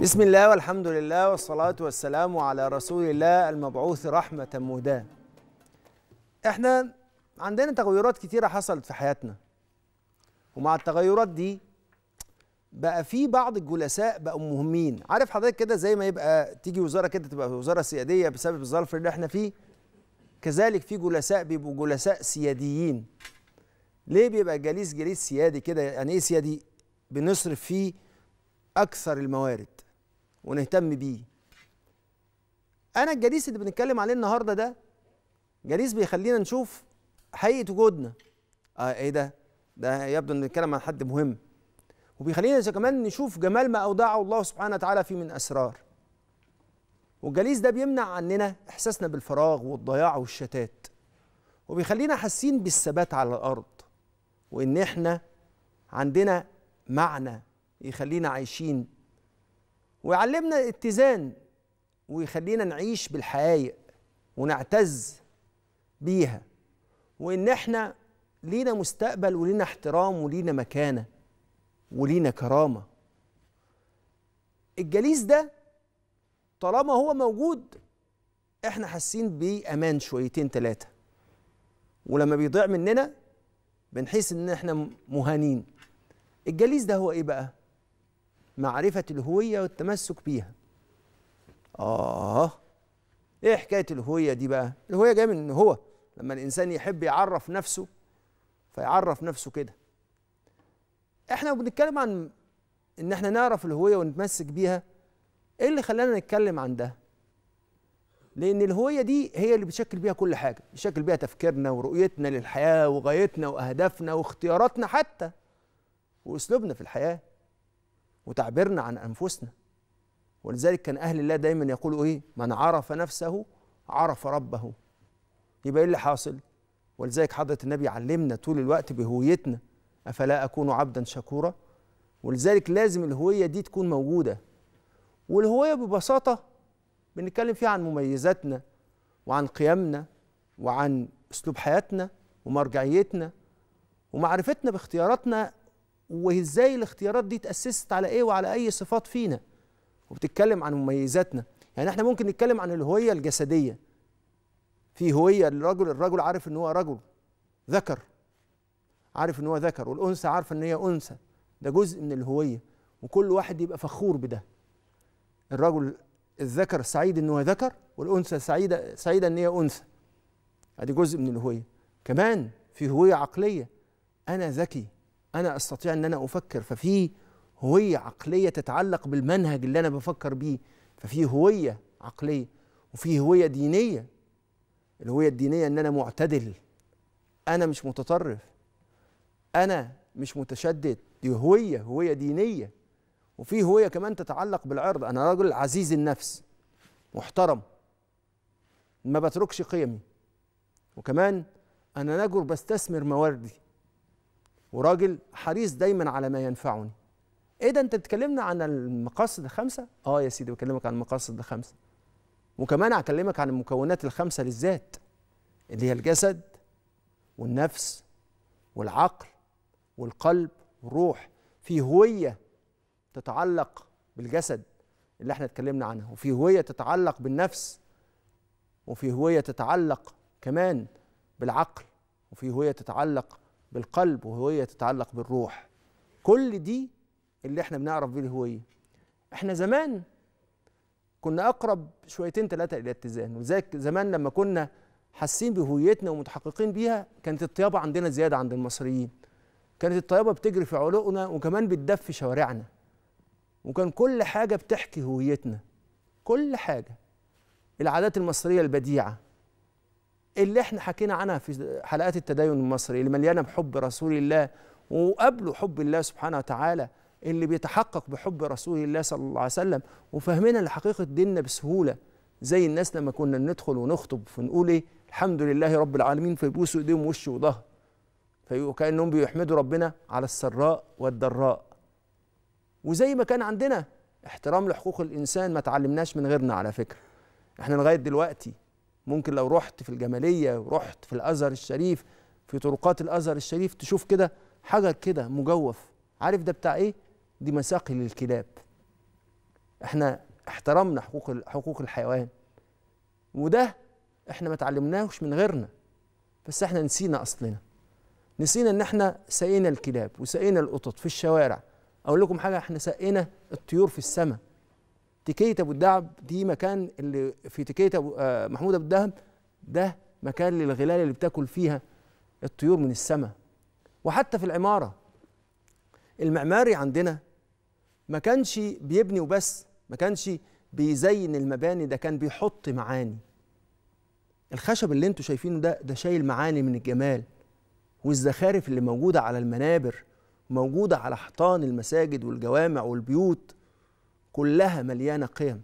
بسم الله والحمد لله والصلاة والسلام على رسول الله المبعوث رحمة مهداة احنا عندنا تغيرات كتيرة حصلت في حياتنا ومع التغيرات دي بقى في بعض الجلساء بقوا مهمين عارف حضرتك كده زي ما يبقى تيجي وزارة كده تبقى وزارة سيادية بسبب الظرف اللي احنا فيه كذلك في جلساء بيبقوا جلساء سياديين ليه بيبقى جليس جليس سيادي كده يعني ايه سيادي بنصرف فيه اكثر الموارد ونهتم بيه انا الجليس اللي بنتكلم عليه النهارده ده جليس بيخلينا نشوف حقيقه وجودنا اه ايه ده ده يبدو ان بنتكلم عن حد مهم وبيخلينا كمان نشوف جمال ما اودعه الله سبحانه وتعالى فيه من اسرار والجليس ده بيمنع عننا احساسنا بالفراغ والضياع والشتات وبيخلينا حاسين بالثبات على الارض وان احنا عندنا معنى يخلينا عايشين ويعلمنا الاتزان ويخلينا نعيش بالحقايق ونعتز بيها وان احنا لينا مستقبل ولينا احترام ولينا مكانه ولينا كرامه الجليس ده طالما هو موجود احنا حاسين بامان شويتين ثلاثه ولما بيضيع مننا بنحس ان احنا مهانين الجليس ده هو ايه بقى معرفة الهوية والتمسك بيها آه إيه حكاية الهوية دي بقى الهوية جاية من هو لما الإنسان يحب يعرف نفسه فيعرف نفسه كده إحنا بنتكلم عن إن إحنا نعرف الهوية ونتمسك بيها إيه اللي خلانا نتكلم عن ده لأن الهوية دي هي اللي بتشكل بيها كل حاجة بتشكل بيها تفكيرنا ورؤيتنا للحياة وغايتنا وأهدافنا واختياراتنا حتى وأسلوبنا في الحياة وتعبيرنا عن أنفسنا ولذلك كان أهل الله دايما يقولوا إيه من عرف نفسه عرف ربه يبقى إيه اللي حاصل ولذلك حضرة النبي علمنا طول الوقت بهويتنا أفلا أكون عبدا شكورا ولذلك لازم الهوية دي تكون موجودة والهوية ببساطة بنتكلم فيها عن مميزاتنا وعن قيمنا وعن أسلوب حياتنا ومرجعيتنا ومعرفتنا باختياراتنا وازاي الاختيارات دي اتاسست على ايه وعلى اي صفات فينا وبتتكلم عن مميزاتنا يعني احنا ممكن نتكلم عن الهويه الجسديه في هويه للرجل الرجل عارف ان هو رجل ذكر عارف ان هو ذكر والانثى عارفه ان هي انثى ده جزء من الهويه وكل واحد يبقى فخور بده الرجل الذكر سعيد ان هو ذكر والانثى سعيده سعيده ان هي انثى ادي جزء من الهويه كمان في هويه عقليه انا ذكي انا استطيع ان انا افكر ففي هويه عقليه تتعلق بالمنهج اللي انا بفكر بيه ففي هويه عقليه وفي هويه دينيه الهويه الدينيه ان انا معتدل انا مش متطرف انا مش متشدد دي هويه هويه دينيه وفي هويه كمان تتعلق بالعرض انا رجل عزيز النفس محترم ما بتركش قيمي وكمان انا رجل بستثمر مواردي وراجل حريص دايما على ما ينفعني ايه ده انت بتكلمنا عن المقاصد الخمسه اه يا سيدي بكلمك عن المقاصد الخمسه وكمان هكلمك عن المكونات الخمسه للذات اللي هي الجسد والنفس والعقل والقلب والروح في هويه تتعلق بالجسد اللي احنا اتكلمنا عنها وفي هويه تتعلق بالنفس وفي هويه تتعلق كمان بالعقل وفي هويه تتعلق بالقلب وهوية تتعلق بالروح كل دي اللي احنا بنعرف بيه الهوية احنا زمان كنا أقرب شويتين ثلاثة إلى الاتزان وذاك زمان لما كنا حاسين بهويتنا ومتحققين بيها كانت الطيابة عندنا زيادة عند المصريين كانت الطيابة بتجري في علوقنا وكمان بتدف في شوارعنا وكان كل حاجة بتحكي هويتنا كل حاجة العادات المصرية البديعة اللي احنا حكينا عنها في حلقات التدين المصري اللي مليانه بحب رسول الله وقبله حب الله سبحانه وتعالى اللي بيتحقق بحب رسول الله صلى الله عليه وسلم وفهمنا لحقيقه ديننا بسهوله زي الناس لما كنا ندخل ونخطب فنقول ايه الحمد لله رب العالمين فيبوسوا ايديهم وش وظهر فكانهم بيحمدوا ربنا على السراء والضراء وزي ما كان عندنا احترام لحقوق الانسان ما تعلمناش من غيرنا على فكره احنا لغايه دلوقتي ممكن لو رحت في الجماليه ورحت في الازهر الشريف في طرقات الازهر الشريف تشوف كده حجر كده مجوف عارف ده بتاع ايه دي مساقي للكلاب احنا احترمنا حقوق حقوق الحيوان وده احنا ما اتعلمناهوش من غيرنا بس احنا نسينا اصلنا نسينا ان احنا سقينا الكلاب وسقينا القطط في الشوارع اقول لكم حاجه احنا سقينا الطيور في السماء تكيت ابو الدهب دي مكان اللي في تكيت أبو آه، محمود ابو الدهب ده مكان للغلال اللي بتاكل فيها الطيور من السماء وحتى في العماره المعماري عندنا ما كانش بيبني وبس ما كانش بيزين المباني ده كان بيحط معاني الخشب اللي انتوا شايفينه ده ده شايل معاني من الجمال والزخارف اللي موجوده على المنابر موجوده على حيطان المساجد والجوامع والبيوت كلها مليانه قيم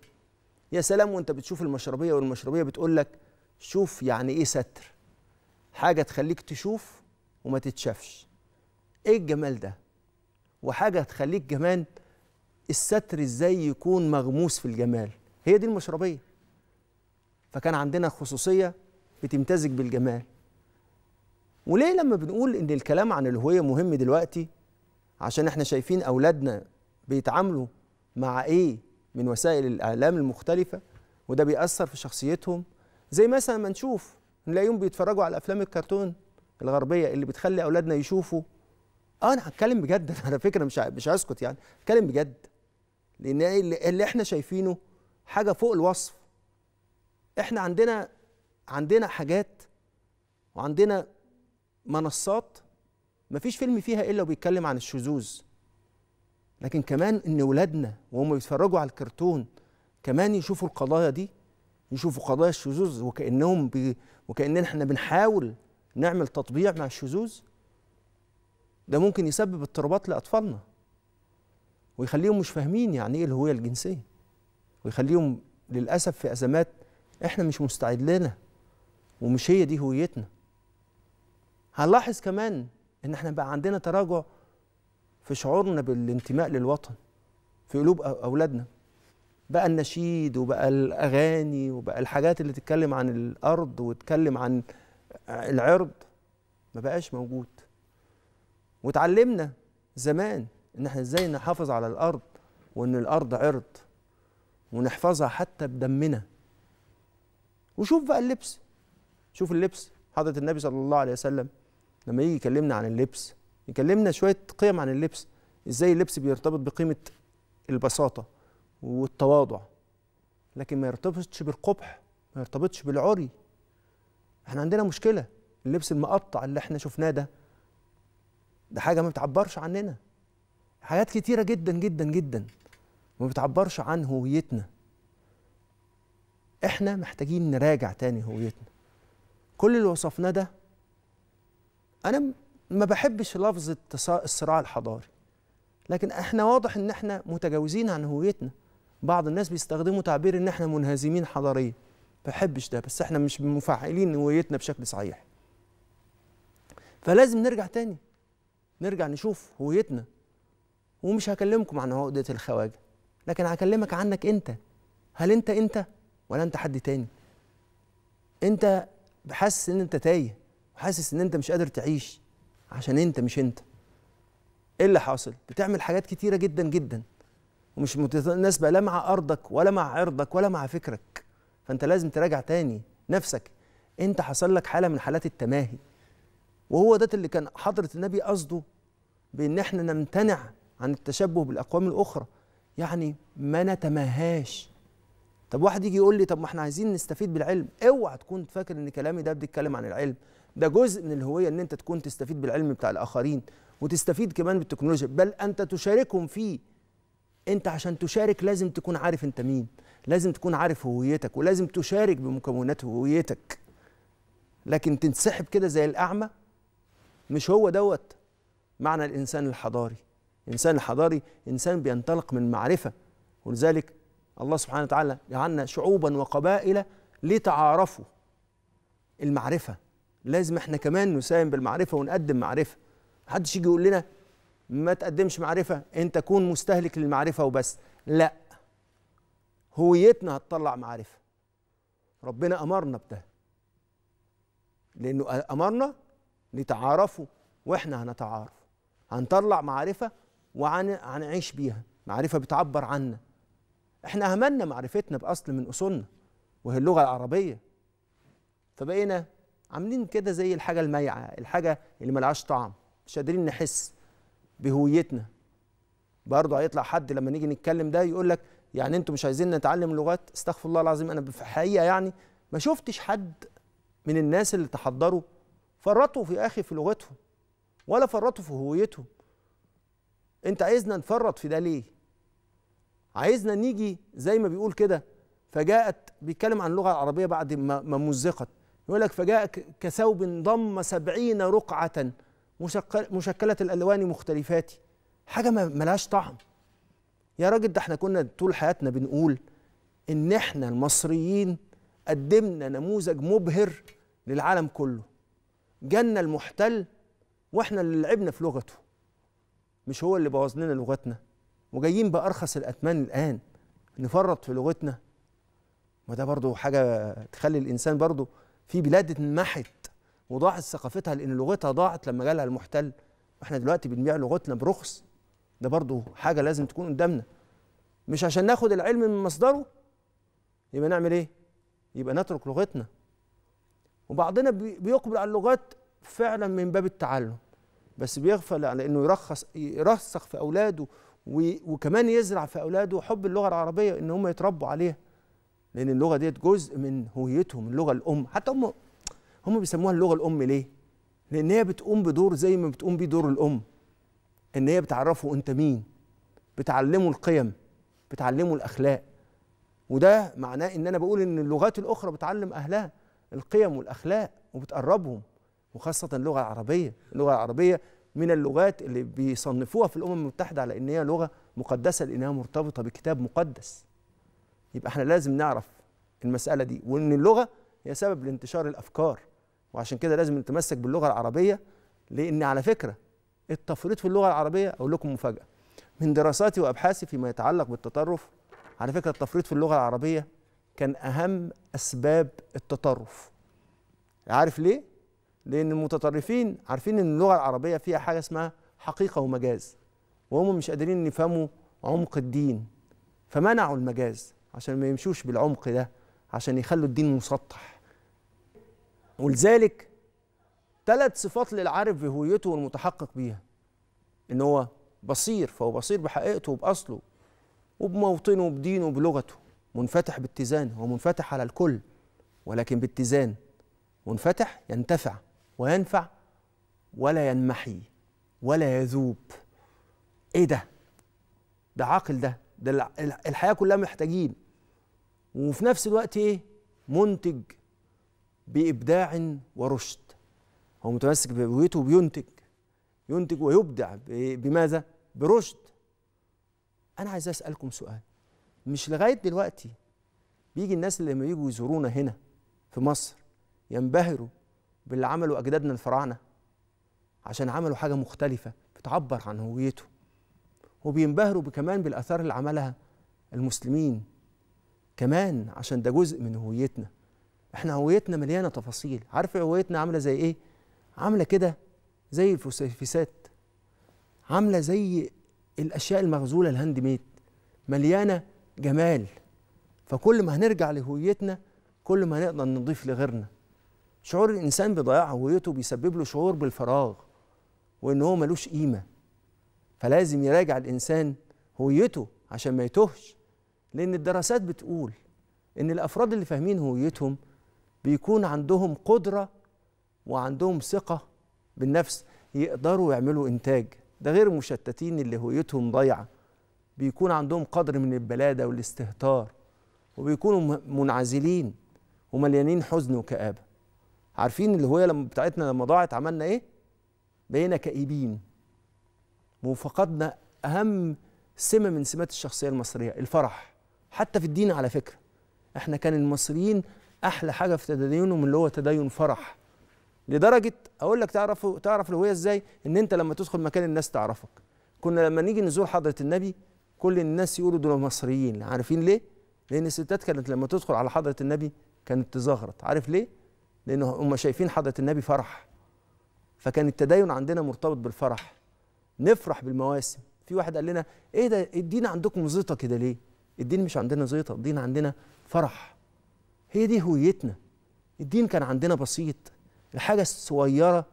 يا سلام وانت بتشوف المشربيه والمشربيه بتقول لك شوف يعني ايه ستر حاجه تخليك تشوف وما تتشافش ايه الجمال ده وحاجه تخليك كمان الستر ازاي يكون مغموس في الجمال هي دي المشربيه فكان عندنا خصوصيه بتمتزج بالجمال وليه لما بنقول ان الكلام عن الهويه مهم دلوقتي عشان احنا شايفين اولادنا بيتعاملوا مع ايه من وسائل الاعلام المختلفه وده بيأثر في شخصيتهم زي مثلا ما نشوف نلاقيهم بيتفرجوا على افلام الكرتون الغربيه اللي بتخلي اولادنا يشوفوا اه انا هتكلم بجد على فكره مش مش هسكت يعني هتكلم بجد لان إيه؟ اللي احنا شايفينه حاجه فوق الوصف احنا عندنا عندنا حاجات وعندنا منصات مفيش فيلم فيها الا وبيتكلم عن الشذوذ لكن كمان ان ولادنا وهم بيتفرجوا على الكرتون كمان يشوفوا القضايا دي يشوفوا قضايا الشذوذ وكانهم بي وكاننا احنا بنحاول نعمل تطبيع مع الشذوذ ده ممكن يسبب اضطرابات لاطفالنا ويخليهم مش فاهمين يعني ايه الهويه الجنسيه ويخليهم للاسف في ازمات احنا مش مستعد لنا ومش هي دي هويتنا هنلاحظ كمان ان احنا بقى عندنا تراجع في شعورنا بالانتماء للوطن في قلوب أولادنا بقى النشيد وبقى الأغاني وبقى الحاجات اللي تتكلم عن الأرض وتتكلم عن العرض ما بقاش موجود وتعلمنا زمان إن احنا إزاي نحافظ على الأرض وإن الأرض عرض ونحفظها حتى بدمنا وشوف بقى اللبس شوف اللبس حضرة النبي صلى الله عليه وسلم لما يجي يكلمنا عن اللبس اتكلمنا شويه قيم عن اللبس ازاي اللبس بيرتبط بقيمه البساطه والتواضع لكن ما يرتبطش بالقبح ما يرتبطش بالعري احنا عندنا مشكله اللبس المقطع اللي احنا شفناه ده ده حاجه ما بتعبرش عننا حاجات كتيره جدا جدا جدا ما بتعبرش عن هويتنا احنا محتاجين نراجع تاني هويتنا كل اللي وصفناه ده انا ما بحبش لفظ الصراع الحضاري لكن احنا واضح ان احنا متجاوزين عن هويتنا بعض الناس بيستخدموا تعبير ان احنا منهزمين حضاريا بحبش ده بس احنا مش مفعلين هويتنا بشكل صحيح فلازم نرجع تاني نرجع نشوف هويتنا ومش هكلمكم عن عقدة الخواجة لكن هكلمك عنك انت هل انت انت ولا انت حد تاني انت حاسس ان انت تايه وحاسس ان انت مش قادر تعيش عشان انت مش انت ايه اللي حاصل بتعمل حاجات كتيره جدا جدا ومش متناسبه لا مع ارضك ولا مع عرضك ولا مع فكرك فانت لازم تراجع تاني نفسك انت حصل لك حاله من حالات التماهي وهو ده اللي كان حضره النبي قصده بان احنا نمتنع عن التشبه بالاقوام الاخرى يعني ما نتماهاش طب واحد يجي يقول لي طب ما احنا عايزين نستفيد بالعلم اوعى تكون فاكر ان كلامي ده بيتكلم عن العلم ده جزء من الهويه ان انت تكون تستفيد بالعلم بتاع الاخرين وتستفيد كمان بالتكنولوجيا بل انت تشاركهم فيه انت عشان تشارك لازم تكون عارف انت مين لازم تكون عارف هويتك ولازم تشارك بمكونات هويتك لكن تنسحب كده زي الاعمى مش هو دوت معنى الانسان الحضاري الانسان الحضاري انسان بينطلق من معرفه ولذلك الله سبحانه وتعالى جعلنا شعوبا وقبائل لتعارفوا المعرفه لازم احنا كمان نساهم بالمعرفه ونقدم معرفه محدش يجي يقول لنا ما تقدمش معرفه انت كون مستهلك للمعرفه وبس لا هويتنا هتطلع معرفه ربنا امرنا بده لانه امرنا نتعارفوا واحنا هنتعارف هنطلع معرفه وهنعيش بيها معرفه بتعبر عنا احنا اهملنا معرفتنا باصل من اصولنا وهي اللغه العربيه فبقينا عاملين كده زي الحاجه المايعة الحاجه اللي ملعاش طعم مش قادرين نحس بهويتنا برضه هيطلع حد لما نيجي نتكلم ده يقول لك يعني انتوا مش عايزين نتعلم لغات استغفر الله العظيم انا في الحقيقه يعني ما شفتش حد من الناس اللي تحضروا فرطوا في اخي في لغتهم ولا فرطوا في هويتهم انت عايزنا نفرط في ده ليه عايزنا نيجي زي ما بيقول كده فجاءت بيتكلم عن اللغه العربيه بعد ما مزقت يقول لك فجاء كثوب ضم سبعين رقعة مشكلة الألوان مختلفات حاجة ملاش طعم يا راجل ده احنا كنا طول حياتنا بنقول إن احنا المصريين قدمنا نموذج مبهر للعالم كله جنة المحتل واحنا اللي لعبنا في لغته مش هو اللي بوظ لنا لغتنا وجايين بأرخص الأثمان الآن نفرط في لغتنا ما ده برضه حاجة تخلي الإنسان برضه في بلاد اتمحت وضاعت ثقافتها لان لغتها ضاعت لما جالها المحتل واحنا دلوقتي بنبيع لغتنا برخص ده برضه حاجه لازم تكون قدامنا مش عشان ناخد العلم من مصدره يبقى نعمل ايه يبقى نترك لغتنا وبعضنا بيقبل على اللغات فعلا من باب التعلم بس بيغفل على انه يرخص يرسخ في اولاده وكمان يزرع في اولاده حب اللغه العربيه ان هم يتربوا عليها لان اللغه ديت جزء من هويتهم اللغه الام حتى هم هم بيسموها اللغه الام ليه لان هي بتقوم بدور زي ما بتقوم بيه دور الام ان هي بتعرفه انت مين بتعلمه القيم بتعلمه الاخلاق وده معناه ان انا بقول ان اللغات الاخرى بتعلم اهلها القيم والاخلاق وبتقربهم وخاصه اللغه العربيه اللغه العربيه من اللغات اللي بيصنفوها في الامم المتحده على ان هي لغه مقدسه لانها مرتبطه بكتاب مقدس يبقى احنا لازم نعرف المساله دي وان اللغه هي سبب لانتشار الافكار وعشان كده لازم نتمسك باللغه العربيه لان على فكره التفريط في اللغه العربيه اقول لكم مفاجاه من دراساتي وابحاثي فيما يتعلق بالتطرف على فكره التفريط في اللغه العربيه كان اهم اسباب التطرف عارف ليه لان المتطرفين عارفين ان اللغه العربيه فيها حاجه اسمها حقيقه ومجاز وهم مش قادرين يفهموا عمق الدين فمنعوا المجاز عشان ما يمشوش بالعمق ده عشان يخلوا الدين مسطح ولذلك ثلاث صفات للعارف بهويته والمتحقق بيها ان هو بصير فهو بصير بحقيقته وبأصله وبموطنه وبدينه وبلغته منفتح باتزان هو منفتح على الكل ولكن باتزان منفتح ينتفع وينفع ولا ينمحي ولا يذوب ايه ده ده عاقل ده ده الحياه كلها محتاجين وفي نفس الوقت ايه منتج بابداع ورشد هو متمسك بهويته وبينتج ينتج ويبدع بماذا برشد انا عايز اسالكم سؤال مش لغايه دلوقتي بيجي الناس اللي لما يجوا يزورونا هنا في مصر ينبهروا باللي عمله اجدادنا الفراعنه عشان عملوا حاجه مختلفه بتعبر عن هويته وبينبهروا كمان بالاثار اللي عملها المسلمين كمان عشان ده جزء من هويتنا احنا هويتنا مليانه تفاصيل عارف هويتنا عامله زي ايه عامله كده زي الفسيفسات عامله زي الاشياء المغزوله الهاند ميد مليانه جمال فكل ما هنرجع لهويتنا كل ما هنقدر نضيف لغيرنا شعور الانسان بضياع هويته بيسبب له شعور بالفراغ وان هو ملوش قيمه فلازم يراجع الانسان هويته عشان ما يتوهش لأن الدراسات بتقول إن الأفراد اللي فاهمين هويتهم بيكون عندهم قدرة وعندهم ثقة بالنفس يقدروا يعملوا إنتاج ده غير المشتتين اللي هويتهم ضايعة بيكون عندهم قدر من البلادة والاستهتار وبيكونوا منعزلين ومليانين حزن وكآبة عارفين الهوية لما بتاعتنا لما ضاعت عملنا إيه؟ بقينا كئيبين وفقدنا أهم سمة من سمات الشخصية المصرية الفرح حتى في الدين على فكرة احنا كان المصريين أحلى حاجة في تدينهم اللي هو تدين فرح لدرجة أقول لك تعرف تعرف الهوية إزاي؟ إن أنت لما تدخل مكان الناس تعرفك. كنا لما نيجي نزور حضرة النبي كل الناس يقولوا دول مصريين، عارفين ليه؟ لأن الستات كانت لما تدخل على حضرة النبي كانت تزغرت عارف ليه؟ لأن هم شايفين حضرة النبي فرح. فكان التدين عندنا مرتبط بالفرح. نفرح بالمواسم، في واحد قال لنا إيه ده الدين عندكم زيطة كده ليه؟ الدين مش عندنا زيطه الدين عندنا فرح هي دي هويتنا الدين كان عندنا بسيط الحاجه الصغيره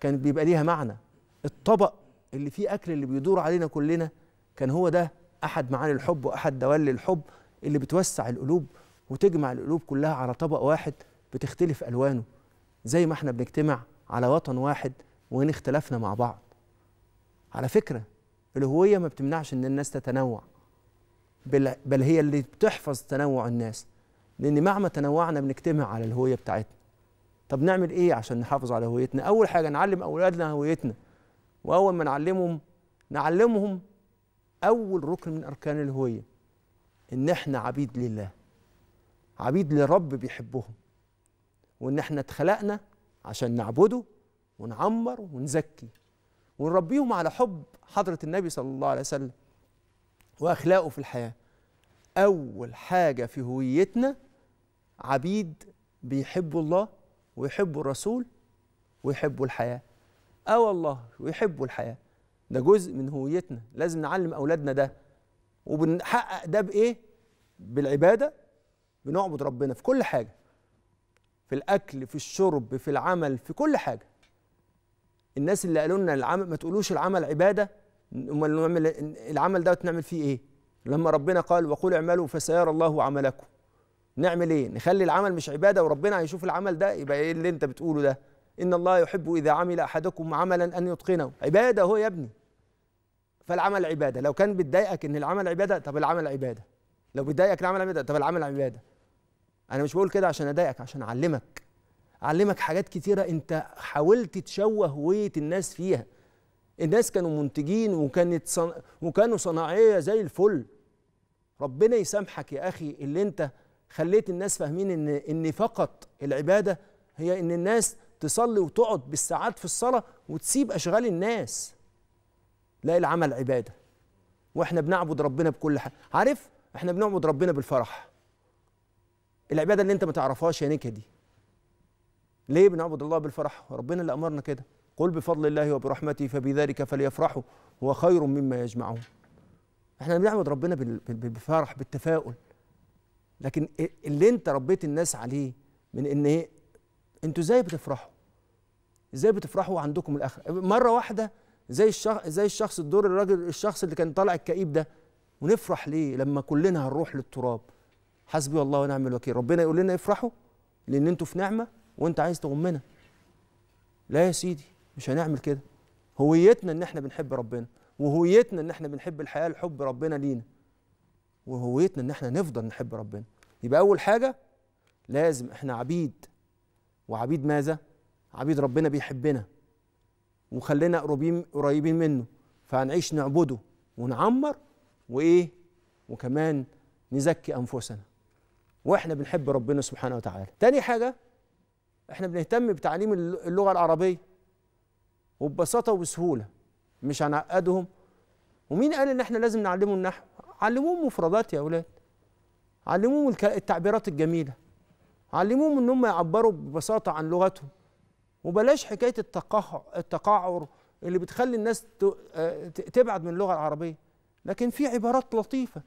كانت بيبقى ليها معنى الطبق اللي فيه اكل اللي بيدور علينا كلنا كان هو ده احد معاني الحب واحد دوال الحب اللي بتوسع القلوب وتجمع القلوب كلها على طبق واحد بتختلف الوانه زي ما احنا بنجتمع على وطن واحد وين اختلفنا مع بعض على فكره الهويه ما بتمنعش ان الناس تتنوع بل, هي اللي بتحفظ تنوع الناس لأن مهما تنوعنا بنجتمع على الهوية بتاعتنا طب نعمل إيه عشان نحافظ على هويتنا أول حاجة نعلم أولادنا هويتنا وأول ما نعلمهم نعلمهم أول ركن من أركان الهوية إن إحنا عبيد لله عبيد لرب بيحبهم وإن إحنا اتخلقنا عشان نعبده ونعمر ونزكي ونربيهم على حب حضرة النبي صلى الله عليه وسلم واخلاقه في الحياه اول حاجه في هويتنا عبيد بيحبوا الله ويحبوا الرسول ويحبوا الحياه اه والله ويحبوا الحياه ده جزء من هويتنا لازم نعلم اولادنا ده وبنحقق ده بايه بالعباده بنعبد ربنا في كل حاجه في الاكل في الشرب في العمل في كل حاجه الناس اللي قالوا لنا العمل ما تقولوش العمل عباده امال نعمل العمل دوت نعمل فيه ايه لما ربنا قال وقل اعملوا فسيرى الله عملكم نعمل ايه نخلي العمل مش عباده وربنا هيشوف العمل ده يبقى ايه اللي انت بتقوله ده ان الله يحب اذا عمل احدكم عملا ان يتقنه عباده هو يا ابني فالعمل عباده لو كان بتضايقك ان العمل عباده طب العمل عباده لو بتضايقك العمل عباده طب العمل عباده انا مش بقول كده عشان اضايقك عشان اعلمك اعلمك حاجات كتيره انت حاولت تشوه هويه الناس فيها الناس كانوا منتجين وكانت صن... وكانوا صناعيه زي الفل ربنا يسامحك يا اخي اللي انت خليت الناس فاهمين ان ان فقط العباده هي ان الناس تصلي وتقعد بالساعات في الصلاه وتسيب اشغال الناس لا العمل عباده واحنا بنعبد ربنا بكل حاجه عارف احنا بنعبد ربنا بالفرح العباده اللي انت ما تعرفهاش يا نيكا دي ليه بنعبد الله بالفرح ربنا اللي امرنا كده قل بفضل الله وبرحمته فبذلك فليفرحوا هو خير مما يجمعون احنا بنعبد ربنا بالفرح بالتفاؤل لكن اللي انت ربيت الناس عليه من ان ايه انتوا ازاي بتفرحوا ازاي بتفرحوا عندكم الاخره مره واحده زي الشخص زي الشخص الدور الراجل الشخص اللي كان طالع الكئيب ده ونفرح ليه لما كلنا هنروح للتراب حسبي الله ونعم الوكيل ربنا يقول لنا افرحوا لان انتوا في نعمه وانت عايز تغمنا لا يا سيدي مش هنعمل كده هويتنا ان احنا بنحب ربنا وهويتنا ان احنا بنحب الحياه لحب ربنا لينا وهويتنا ان احنا نفضل نحب ربنا يبقى اول حاجه لازم احنا عبيد وعبيد ماذا عبيد ربنا بيحبنا وخلينا قريبين قريبين منه فهنعيش نعبده ونعمر وايه وكمان نزكي انفسنا واحنا بنحب ربنا سبحانه وتعالى تاني حاجه احنا بنهتم بتعليم اللغه العربيه وببساطه وبسهوله مش هنعقدهم ومين قال ان احنا لازم نعلمه النحو علموهم مفردات يا اولاد علموهم التعبيرات الجميله علموهم ان هم يعبروا ببساطه عن لغتهم وبلاش حكايه التقعر التقعر اللي بتخلي الناس آه، تبعد من اللغه العربيه لكن في عبارات لطيفه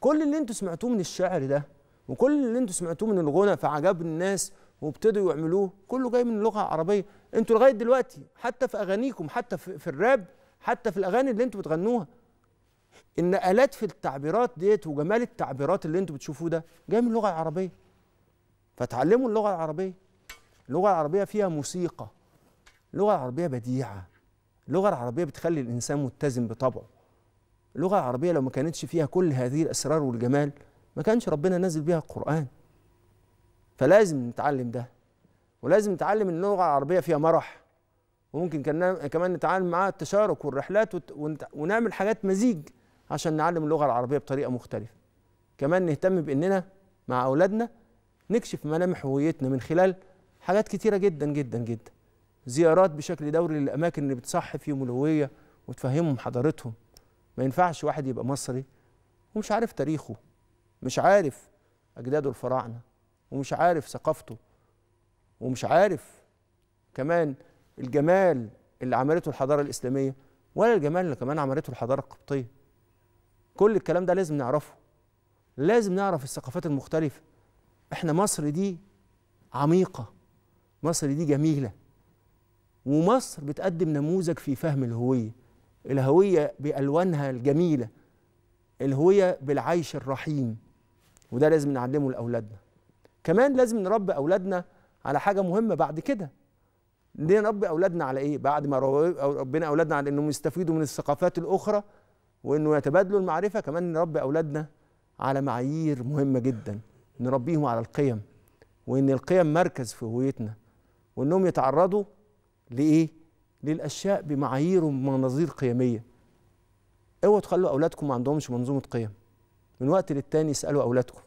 كل اللي انتوا سمعتوه من الشعر ده وكل اللي انتوا سمعتوه من الغنى فعجب الناس وابتدوا يعملوه كله جاي من اللغه العربيه انتوا لغايه دلوقتي حتى في اغانيكم حتى في, الراب حتى في الاغاني اللي انتوا بتغنوها النقلات في التعبيرات ديت وجمال التعبيرات اللي انتوا بتشوفوه ده جاي من اللغه العربيه فتعلموا اللغه العربيه اللغه العربيه فيها موسيقى اللغه العربيه بديعه اللغه العربيه بتخلي الانسان متزن بطبعه اللغه العربيه لو ما كانتش فيها كل هذه الاسرار والجمال ما كانش ربنا نزل بيها القران فلازم نتعلم ده ولازم نتعلم ان اللغه العربيه فيها مرح وممكن كمان نتعامل معاها التشارك والرحلات ونعمل حاجات مزيج عشان نعلم اللغه العربيه بطريقه مختلفه كمان نهتم باننا مع اولادنا نكشف ملامح هويتنا من خلال حاجات كتيره جدا جدا جدا زيارات بشكل دوري للاماكن اللي بتصح فيهم الهويه وتفهمهم حضارتهم ما ينفعش واحد يبقى مصري ومش عارف تاريخه مش عارف اجداده الفراعنه ومش عارف ثقافته ومش عارف كمان الجمال اللي عملته الحضاره الاسلاميه ولا الجمال اللي كمان عملته الحضاره القبطيه كل الكلام ده لازم نعرفه لازم نعرف الثقافات المختلفه احنا مصر دي عميقه مصر دي جميله ومصر بتقدم نموذج في فهم الهويه الهويه بالوانها الجميله الهويه بالعيش الرحيم وده لازم نعلمه لاولادنا كمان لازم نربي اولادنا على حاجه مهمه بعد كده ليه نربي اولادنا على ايه بعد ما ربنا اولادنا على انهم يستفيدوا من الثقافات الاخرى وانه يتبادلوا المعرفه كمان نربي اولادنا على معايير مهمه جدا نربيهم على القيم وان القيم مركز في هويتنا وانهم يتعرضوا لايه للاشياء بمعايير ومناظير قيميه اوعوا تخلوا اولادكم ما عندهمش منظومه قيم من وقت للتاني اسالوا اولادكم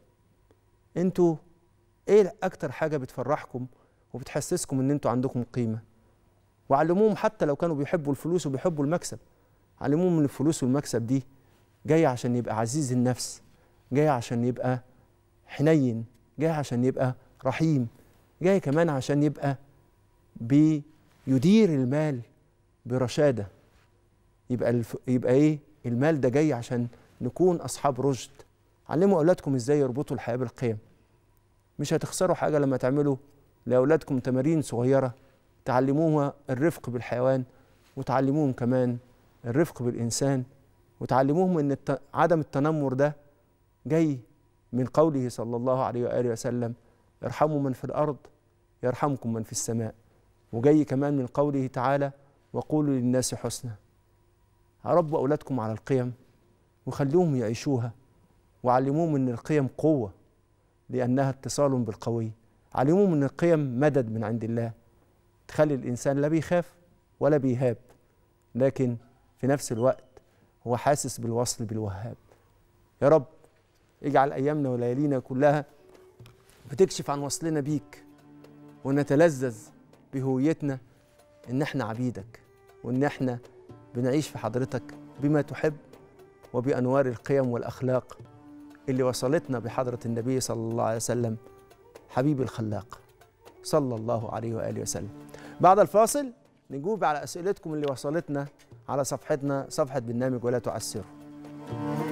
انتوا ايه اكتر حاجه بتفرحكم وبتحسسكم ان انتوا عندكم قيمه وعلموهم حتى لو كانوا بيحبوا الفلوس وبيحبوا المكسب علموهم ان الفلوس والمكسب دي جايه عشان يبقى عزيز النفس جاي عشان يبقى حنين جاي عشان يبقى رحيم جاي كمان عشان يبقى بيدير المال برشاده يبقى الف... يبقى ايه المال ده جاي عشان نكون اصحاب رشد علموا اولادكم ازاي يربطوا الحياه بالقيم مش هتخسروا حاجه لما تعملوا لاولادكم تمارين صغيره تعلموها الرفق بالحيوان وتعلموهم كمان الرفق بالانسان وتعلموهم ان عدم التنمر ده جاي من قوله صلى الله عليه واله وسلم ارحموا من في الارض يرحمكم من في السماء وجاي كمان من قوله تعالى وقولوا للناس حسنا ربوا اولادكم على القيم وخلوهم يعيشوها وعلموهم ان القيم قوه لأنها اتصال بالقوي على العموم أن القيم مدد من عند الله تخلي الإنسان لا بيخاف ولا بيهاب لكن في نفس الوقت هو حاسس بالوصل بالوهاب يا رب اجعل أيامنا وليالينا كلها بتكشف عن وصلنا بيك ونتلذذ بهويتنا إن إحنا عبيدك وإن إحنا بنعيش في حضرتك بما تحب وبأنوار القيم والأخلاق اللي وصلتنا بحضرة النبي صلى الله عليه وسلم حبيبي الخلاق صلى الله عليه وآله وسلم بعد الفاصل نجوب على أسئلتكم اللي وصلتنا على صفحتنا صفحة برنامج ولا تعسروا